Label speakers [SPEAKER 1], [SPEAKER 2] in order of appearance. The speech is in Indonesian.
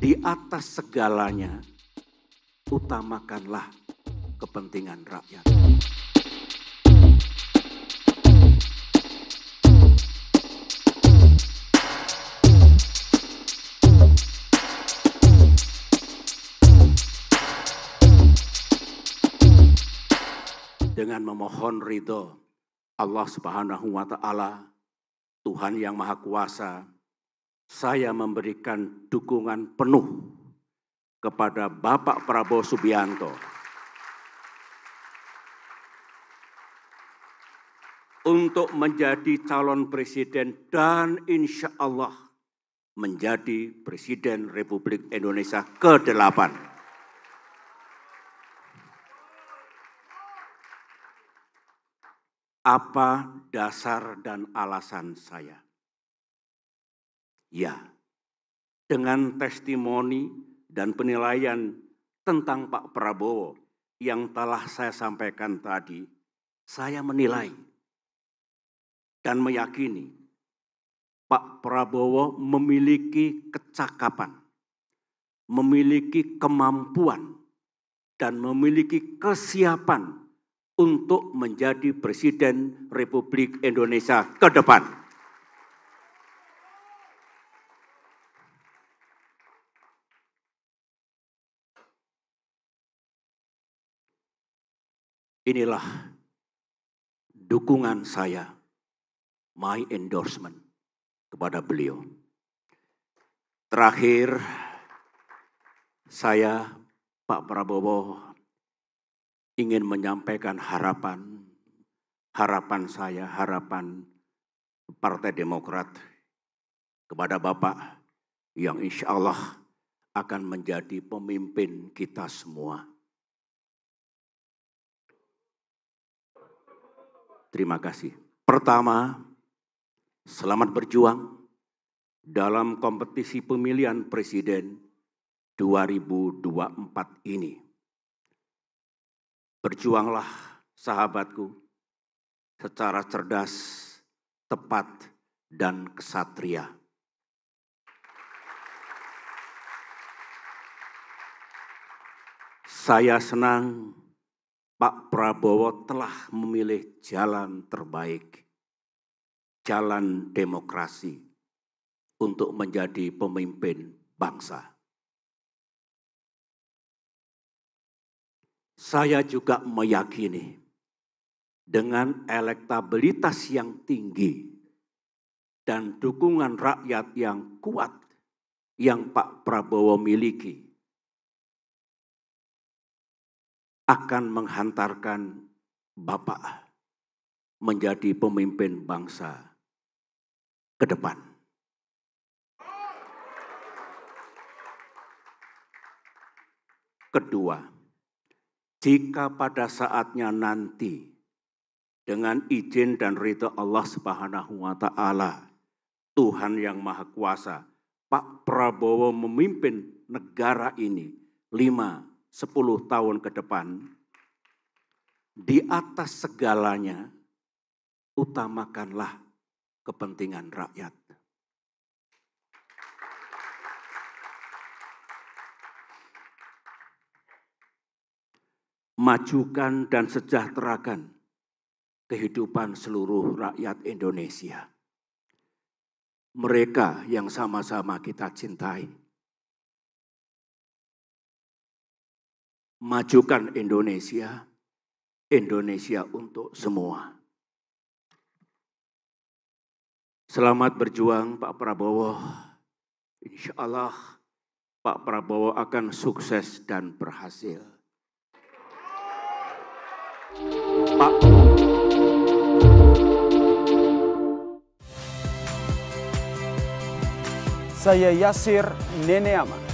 [SPEAKER 1] di atas segalanya utamakanlah kepentingan rakyat. Dengan memohon ridho Allah Subhanahu wa Ta'ala, Tuhan yang Maha Kuasa, saya memberikan dukungan penuh kepada Bapak Prabowo Subianto untuk menjadi calon presiden dan insya Allah menjadi Presiden Republik Indonesia ke-8. apa dasar dan alasan saya. Ya, dengan testimoni dan penilaian tentang Pak Prabowo yang telah saya sampaikan tadi, saya menilai dan meyakini Pak Prabowo memiliki kecakapan, memiliki kemampuan, dan memiliki kesiapan untuk menjadi Presiden Republik Indonesia ke depan. Inilah dukungan saya, my endorsement kepada beliau. Terakhir, saya Pak Prabowo ingin menyampaikan harapan, harapan saya, harapan Partai Demokrat kepada Bapak yang insya Allah akan menjadi pemimpin kita semua Terima kasih. Pertama, selamat berjuang dalam kompetisi pemilihan presiden 2024 ini. Berjuanglah sahabatku secara cerdas, tepat, dan kesatria. Saya senang Pak Prabowo telah memilih jalan terbaik, jalan demokrasi untuk menjadi pemimpin bangsa. Saya juga meyakini dengan elektabilitas yang tinggi dan dukungan rakyat yang kuat yang Pak Prabowo miliki, akan menghantarkan Bapak menjadi pemimpin bangsa ke depan. Kedua, jika pada saatnya nanti dengan izin dan ridho Allah Subhanahu wa taala Tuhan yang Maha Kuasa Pak Prabowo memimpin negara ini lima 10 tahun ke depan, di atas segalanya, utamakanlah kepentingan rakyat. Majukan dan sejahterakan kehidupan seluruh rakyat Indonesia. Mereka yang sama-sama kita cintai majukan Indonesia, Indonesia untuk semua. Selamat berjuang Pak Prabowo. Insya Allah Pak Prabowo akan sukses dan berhasil. Pak Saya Yasir Neneama